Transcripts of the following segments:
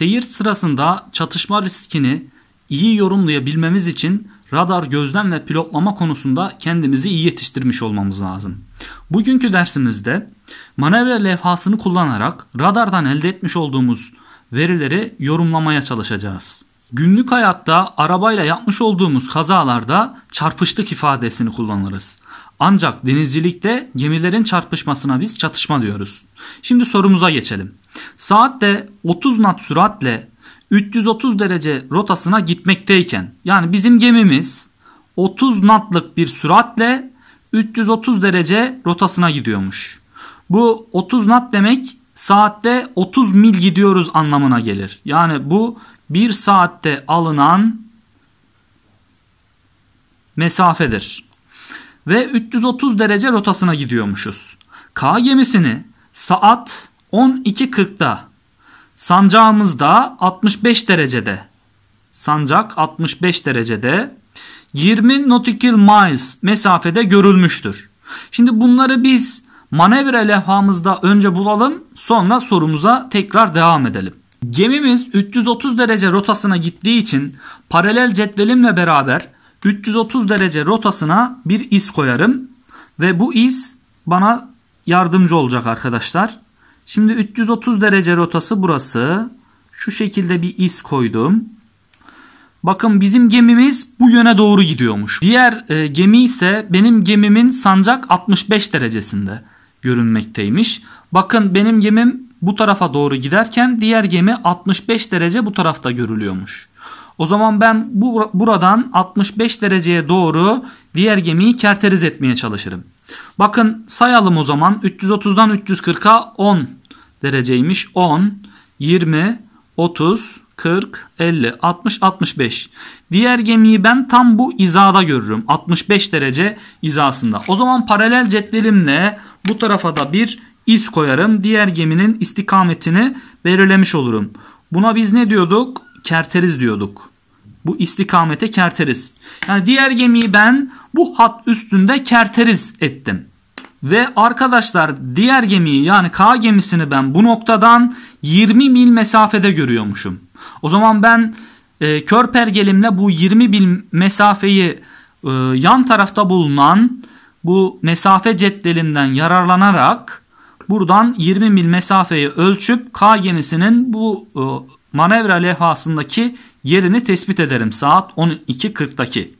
Seyir sırasında çatışma riskini iyi yorumlayabilmemiz için radar gözlem ve pilotlama konusunda kendimizi iyi yetiştirmiş olmamız lazım. Bugünkü dersimizde manevra levhasını kullanarak radardan elde etmiş olduğumuz verileri yorumlamaya çalışacağız. Günlük hayatta arabayla yapmış olduğumuz kazalarda çarpıştık ifadesini kullanırız. Ancak denizcilikte gemilerin çarpışmasına biz çatışma diyoruz. Şimdi sorumuza geçelim. Saatte 30 knot süratle 330 derece rotasına gitmekteyken yani bizim gemimiz 30 knotlık bir süratle 330 derece rotasına gidiyormuş. Bu 30 knot demek saatte 30 mil gidiyoruz anlamına gelir. Yani bu bir saatte alınan mesafedir. Ve 330 derece rotasına gidiyormuşuz. K gemisini saat 12.40'da. Sancağımız da 65 derecede. Sancak 65 derecede 20 nautical miles mesafede görülmüştür. Şimdi bunları biz manevra levhamızda önce bulalım sonra sorumuza tekrar devam edelim. Gemimiz 330 derece rotasına gittiği için paralel cetvelimle beraber 330 derece rotasına bir iz koyarım ve bu iz bana yardımcı olacak arkadaşlar. Şimdi 330 derece rotası burası. Şu şekilde bir iz koydum. Bakın bizim gemimiz bu yöne doğru gidiyormuş. Diğer e, gemi ise benim gemimin sancak 65 derecesinde görünmekteymiş. Bakın benim gemim bu tarafa doğru giderken diğer gemi 65 derece bu tarafta görülüyormuş. O zaman ben bu, buradan 65 dereceye doğru diğer gemiyi kerteriz etmeye çalışırım. Bakın sayalım o zaman 330'dan 340'a 10 dereceymiş. 10, 20, 30, 40, 50, 60, 65. Diğer gemiyi ben tam bu izada görürüm. 65 derece izasında. O zaman paralel cetvelimle bu tarafa da bir iz koyarım. Diğer geminin istikametini belirlemiş olurum. Buna biz ne diyorduk? Kerteriz diyorduk. Bu istikamete kerteriz. Yani diğer gemiyi ben bu hat üstünde kerteriz ettim. Ve arkadaşlar diğer gemiyi yani K gemisini ben bu noktadan 20 mil mesafede görüyormuşum. O zaman ben e, kör pergelimle bu 20 mil mesafeyi e, yan tarafta bulunan bu mesafe ceddelinden yararlanarak buradan 20 mil mesafeyi ölçüp K gemisinin bu e, manevra levhasındaki yerini tespit ederim saat 12.40'daki.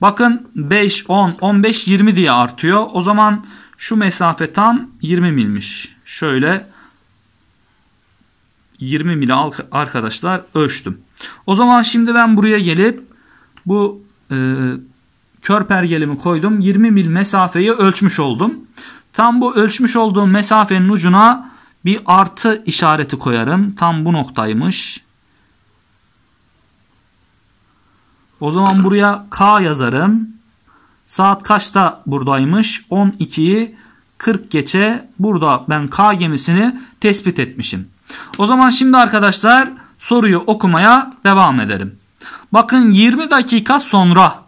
Bakın 5, 10, 15, 20 diye artıyor. O zaman şu mesafe tam 20 milmiş. Şöyle 20 mili arkadaşlar ölçtüm. O zaman şimdi ben buraya gelip bu e, kör pergelimi koydum. 20 mil mesafeyi ölçmüş oldum. Tam bu ölçmüş olduğum mesafenin ucuna bir artı işareti koyarım. Tam bu noktaymış. O zaman buraya K yazarım. Saat kaçta buradaymış? 12'yi 40 geçe burada ben K gemisini tespit etmişim. O zaman şimdi arkadaşlar soruyu okumaya devam ederim. Bakın 20 dakika sonra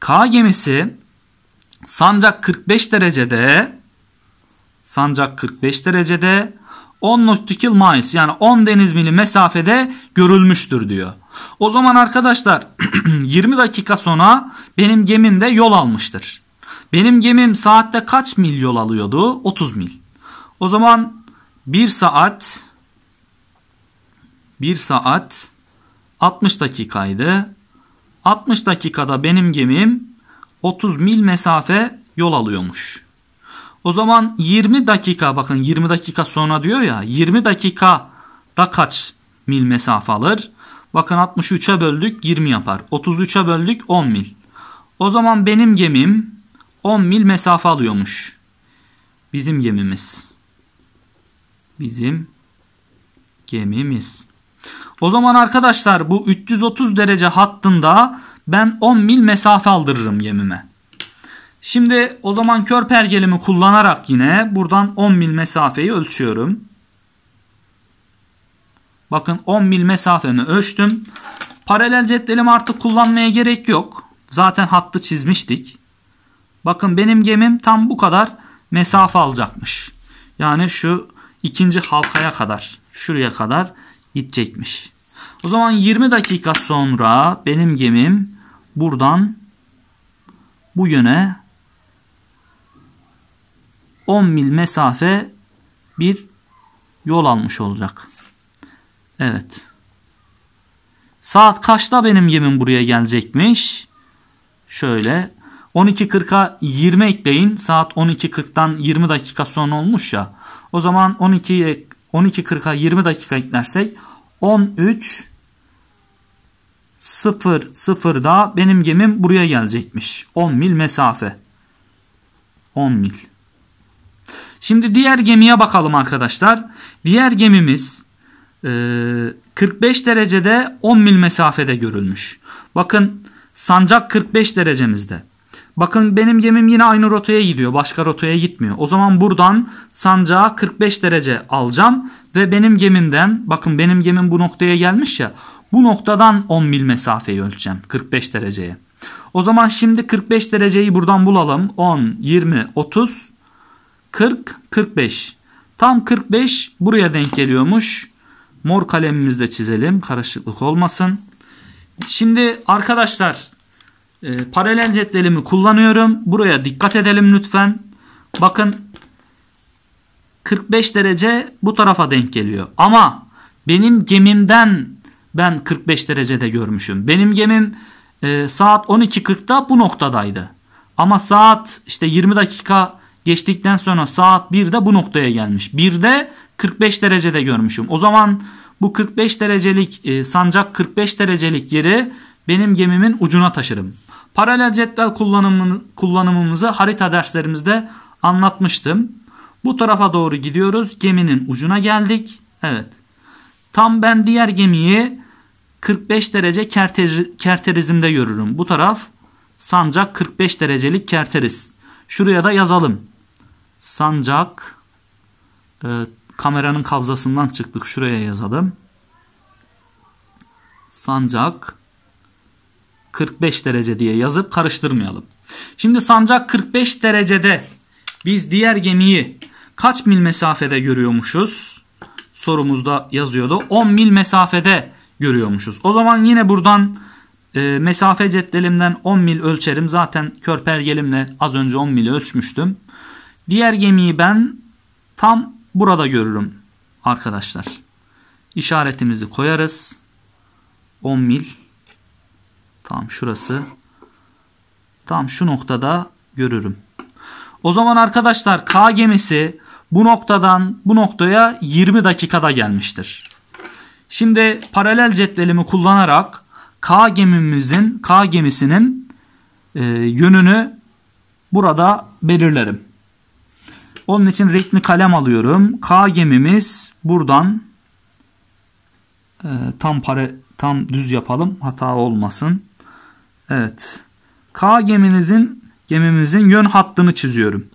K gemisi sancak 45 derecede sancak 45 derecede 10 nautikal miles yani 10 deniz mili mesafede görülmüştür diyor. O zaman arkadaşlar 20 dakika sonra benim gemim de yol almıştır. Benim gemim saatte kaç mil yol alıyordu? 30 mil. O zaman 1 saat 1 saat 60 dakikaydı. 60 dakikada benim gemim 30 mil mesafe yol alıyormuş. O zaman 20 dakika bakın 20 dakika sonra diyor ya 20 dakika da kaç mil mesafe alır? Bakın 63'e böldük 20 yapar. 33'e böldük 10 mil. O zaman benim gemim 10 mil mesafe alıyormuş. Bizim gemimiz. Bizim gemimiz. O zaman arkadaşlar bu 330 derece hattında ben 10 mil mesafe aldırırım gemime. Şimdi o zaman kör pergelimi kullanarak yine buradan 10 mil mesafeyi ölçüyorum. Bakın 10 mil mesafemi ölçtüm. Paralel cetvelim artık kullanmaya gerek yok. Zaten hattı çizmiştik. Bakın benim gemim tam bu kadar mesafe alacakmış. Yani şu ikinci halkaya kadar, şuraya kadar gidecekmiş. O zaman 20 dakika sonra benim gemim buradan bu yöne 10 mil mesafe bir yol almış olacak. Evet. Saat kaçta benim gemim buraya gelecekmiş? Şöyle 12.40'a 20 ekleyin. Saat 12.40'dan 20 dakika sonra olmuş ya. O zaman 12'ye 12.40'a 20 dakika eklersek 13 0 0'da benim gemim buraya gelecekmiş. 10 mil mesafe. 10 mil. Şimdi diğer gemiye bakalım arkadaşlar. Diğer gemimiz 45 e, derecede 10 mil mesafede görülmüş. Bakın sancak 45 derecemizde. Bakın benim gemim yine aynı rotaya gidiyor. Başka rotaya gitmiyor. O zaman buradan sancağı 45 derece alacağım. Ve benim gemimden bakın benim gemim bu noktaya gelmiş ya. Bu noktadan 10 mil mesafeyi ölçeceğim 45 dereceye. O zaman şimdi 45 dereceyi buradan bulalım. 10, 20, 30, 40, 45. Tam 45 buraya denk geliyormuş. Mor kalemimizde çizelim. Karışıklık olmasın. Şimdi arkadaşlar e, paralel cetvelimi kullanıyorum. Buraya dikkat edelim lütfen. Bakın 45 derece bu tarafa denk geliyor. Ama benim gemimden ben 45 derecede görmüşüm. Benim gemim e, saat 12.40'da bu noktadaydı. Ama saat işte 20 dakika geçtikten sonra saat 1'de bu noktaya gelmiş. 1'de 45 derecede görmüşüm. O zaman bu 45 derecelik e, sancak 45 derecelik yeri benim gemimin ucuna taşırım. Paralel cetvel kullanımını, kullanımımızı harita derslerimizde anlatmıştım. Bu tarafa doğru gidiyoruz. Geminin ucuna geldik. Evet. Tam ben diğer gemiyi 45 derece kertez, kerterizimde görürüm. Bu taraf sancak 45 derecelik kerteriz. Şuraya da yazalım. Sancak e, kameranın kabzasından çıktık. Şuraya yazalım. Sancak 45 derece diye yazıp karıştırmayalım. Şimdi sancak 45 derecede biz diğer gemiyi kaç mil mesafede görüyormuşuz? Sorumuzda yazıyordu. 10 mil mesafede görüyormuşuz. O zaman yine buradan e, mesafe cetvelimden 10 mil ölçerim. Zaten körpergelimle az önce 10 mil ölçmüştüm. Diğer gemiyi ben tam burada görürüm arkadaşlar. İşaretimizi koyarız. 10 mil. Tam şurası. Tam şu noktada görürüm. O zaman arkadaşlar K gemisi bu noktadan bu noktaya 20 dakikada gelmiştir. Şimdi paralel cetvelimi kullanarak K gemimizin K gemisinin e, yönünü burada belirlerim. Onun için renkli kalem alıyorum. K gemimiz buradan e, tam para, tam düz yapalım. Hata olmasın. Evet. K geminizin gemimizin yön hattını çiziyorum.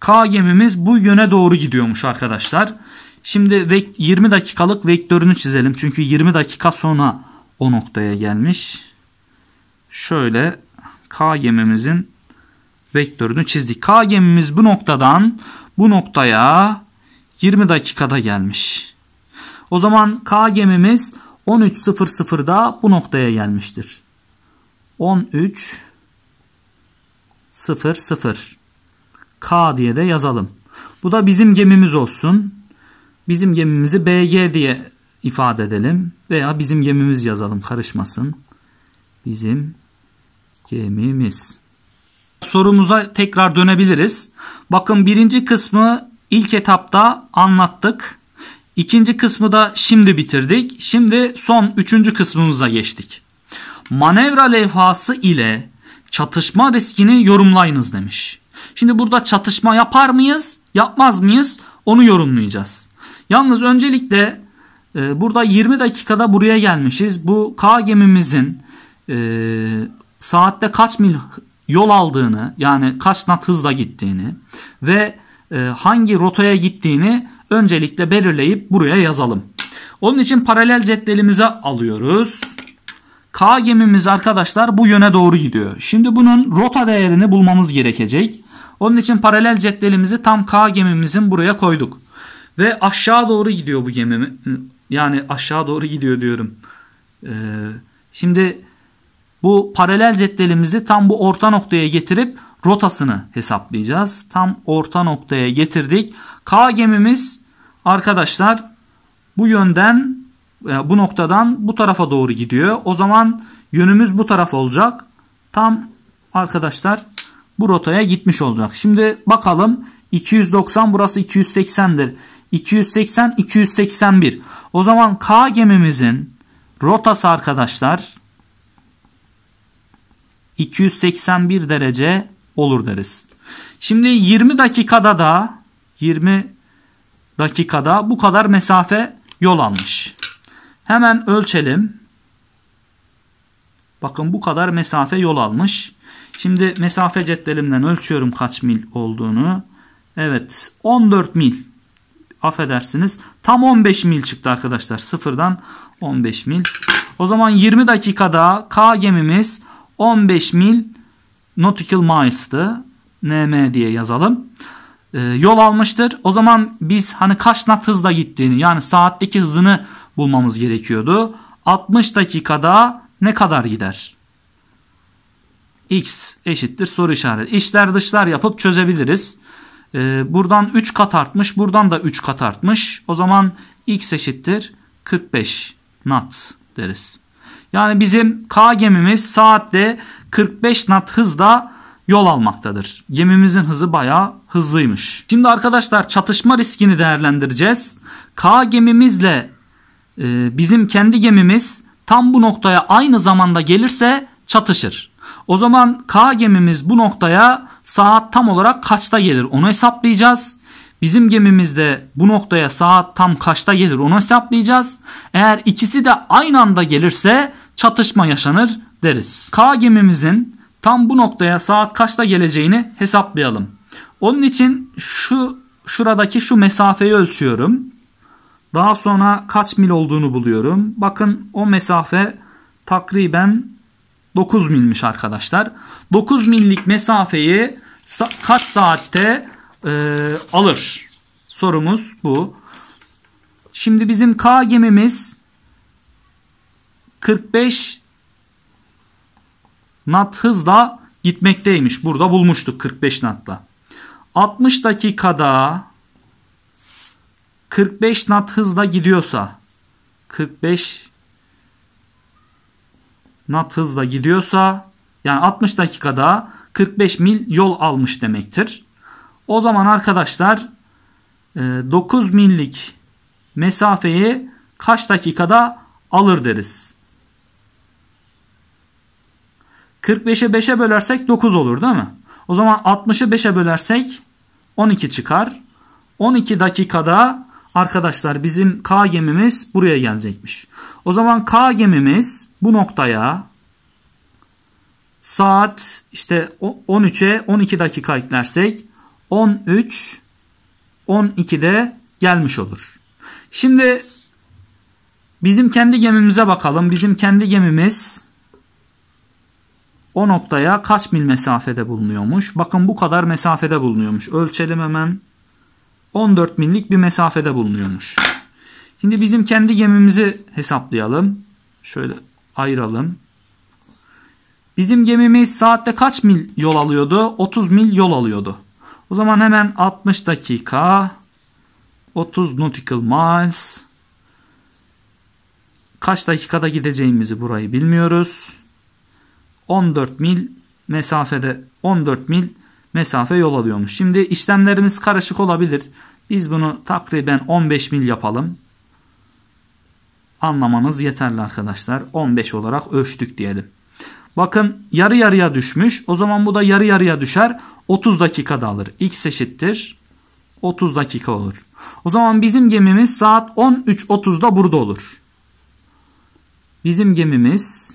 K gemimiz bu yöne doğru gidiyormuş arkadaşlar. Şimdi 20 dakikalık vektörünü çizelim. Çünkü 20 dakika sonra o noktaya gelmiş. Şöyle K gemimizin vektörünü çizdik. K gemimiz bu noktadan bu noktaya 20 dakikada gelmiş. O zaman K gemimiz 13.00'da bu noktaya gelmiştir. 13.00 K diye de yazalım. Bu da bizim gemimiz olsun. Bizim gemimizi BG diye ifade edelim veya bizim gemimiz yazalım karışmasın. Bizim gemimiz. Sorumuza tekrar dönebiliriz. Bakın birinci kısmı ilk etapta anlattık. İkinci kısmı da şimdi bitirdik. Şimdi son üçüncü kısmımıza geçtik. Manevra levhası ile çatışma riskini yorumlayınız demiş. Şimdi burada çatışma yapar mıyız, yapmaz mıyız onu yorumlayacağız. Yalnız öncelikle e, burada 20 dakikada buraya gelmişiz. Bu K gemimizin e, saatte kaç mil yol aldığını yani kaç nat hızla gittiğini ve e, hangi rotaya gittiğini öncelikle belirleyip buraya yazalım. Onun için paralel cetvelimize alıyoruz. K gemimiz arkadaşlar bu yöne doğru gidiyor. Şimdi bunun rota değerini bulmamız gerekecek. Onun için paralel cetvelimizi tam K gemimizin buraya koyduk. Ve aşağı doğru gidiyor bu gemi. Yani aşağı doğru gidiyor diyorum. Ee, şimdi bu paralel cetvelimizi tam bu orta noktaya getirip rotasını hesaplayacağız. Tam orta noktaya getirdik. K gemimiz arkadaşlar bu yönden e, bu noktadan bu tarafa doğru gidiyor. O zaman yönümüz bu taraf olacak. Tam arkadaşlar bu rotaya gitmiş olacak. Şimdi bakalım 290 burası 280'dir. 280 281. O zaman K gemimizin rotası arkadaşlar 281 derece olur deriz. Şimdi 20 dakikada da 20 dakikada bu kadar mesafe yol almış. Hemen ölçelim. Bakın bu kadar mesafe yol almış. Şimdi mesafe cetvelimden ölçüyorum kaç mil olduğunu. Evet 14 mil. Affedersiniz. Tam 15 mil çıktı arkadaşlar. Sıfırdan 15 mil. O zaman 20 dakikada K gemimiz 15 mil nautical miles'tı. NM diye yazalım. E, yol almıştır. O zaman biz hani kaç nat hızla gittiğini yani saatteki hızını bulmamız gerekiyordu. 60 dakikada ne kadar gider? X eşittir soru işareti. İşler dışlar yapıp çözebiliriz. E, buradan 3 kat artmış. Buradan da 3 kat artmış. O zaman X eşittir 45 nat deriz. Yani bizim K gemimiz saatte 45 knot hızla yol almaktadır. Gemimizin hızı bayağı hızlıymış. Şimdi arkadaşlar çatışma riskini değerlendireceğiz. K gemimizle e, bizim kendi gemimiz tam bu noktaya aynı zamanda gelirse çatışır. O zaman K gemimiz bu noktaya saat tam olarak kaçta gelir onu hesaplayacağız. Bizim gemimizde bu noktaya saat tam kaçta gelir onu hesaplayacağız. Eğer ikisi de aynı anda gelirse çatışma yaşanır deriz. K gemimizin tam bu noktaya saat kaçta geleceğini hesaplayalım. Onun için şu şuradaki şu mesafeyi ölçüyorum. Daha sonra kaç mil olduğunu buluyorum. Bakın o mesafe takriben 9 milmiş arkadaşlar. 9 millik mesafeyi kaç saatte e, alır. Sorumuz bu. Şimdi bizim K gemimiz 45 nat hızla gitmekteymiş. Burada bulmuştuk 45 natla. 60 dakikada 45 nat hızla gidiyorsa 45 nat hızla gidiyorsa yani 60 dakikada 45 mil yol almış demektir. O zaman arkadaşlar 9 e, millik mesafeyi kaç dakikada alır deriz. 45'i 5'e bölersek 9 olur değil mi? O zaman 60'ı 5'e bölersek 12 çıkar. 12 dakikada arkadaşlar bizim K gemimiz buraya gelecekmiş. O zaman K gemimiz bu noktaya saat işte 13'e 12 dakika eklersek 13, 12 de gelmiş olur. Şimdi bizim kendi gemimize bakalım. Bizim kendi gemimiz o noktaya kaç mil mesafede bulunuyormuş? Bakın bu kadar mesafede bulunuyormuş. Ölçelim hemen. 14 millik bir mesafede bulunuyormuş. Şimdi bizim kendi gemimizi hesaplayalım. Şöyle ayıralım. Bizim gemimiz saatte kaç mil yol alıyordu? 30 mil yol alıyordu. O zaman hemen 60 dakika 30 nautical miles kaç dakikada gideceğimizi burayı bilmiyoruz. 14 mil mesafede 14 mil mesafe yol alıyormuş. Şimdi işlemlerimiz karışık olabilir. Biz bunu takriben 15 mil yapalım. Anlamanız yeterli arkadaşlar. 15 olarak ölçtük diyelim. Bakın yarı yarıya düşmüş. O zaman bu da yarı yarıya düşer. 30 dakikada alır. X eşittir. 30 dakika olur. O zaman bizim gemimiz saat 13.30'da burada olur. Bizim gemimiz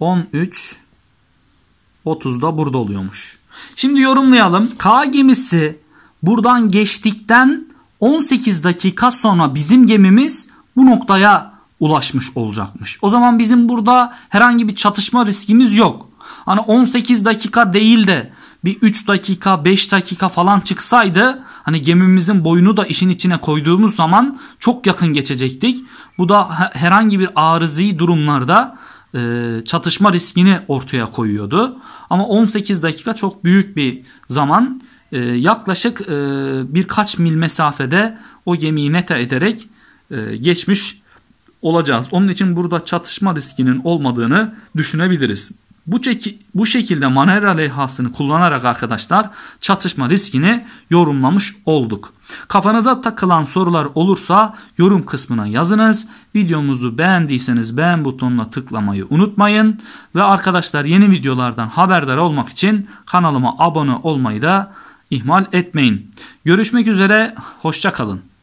13.30'da burada oluyormuş. Şimdi yorumlayalım. K gemisi buradan geçtikten 18 dakika sonra bizim gemimiz bu noktaya ulaşmış olacakmış. O zaman bizim burada herhangi bir çatışma riskimiz yok. Hani 18 dakika değil de bir 3 dakika 5 dakika falan çıksaydı hani gemimizin boyunu da işin içine koyduğumuz zaman çok yakın geçecektik. Bu da herhangi bir arızi durumlarda e, çatışma riskini ortaya koyuyordu. Ama 18 dakika çok büyük bir zaman. E, yaklaşık e, birkaç mil mesafede o gemiyi nete ederek geçmiş olacağız. Onun için burada çatışma riskinin olmadığını düşünebiliriz. Bu, bu şekilde Manera levhasını kullanarak arkadaşlar çatışma riskini yorumlamış olduk. Kafanıza takılan sorular olursa yorum kısmına yazınız. Videomuzu beğendiyseniz beğen butonuna tıklamayı unutmayın. Ve arkadaşlar yeni videolardan haberdar olmak için kanalıma abone olmayı da ihmal etmeyin. Görüşmek üzere, hoşçakalın.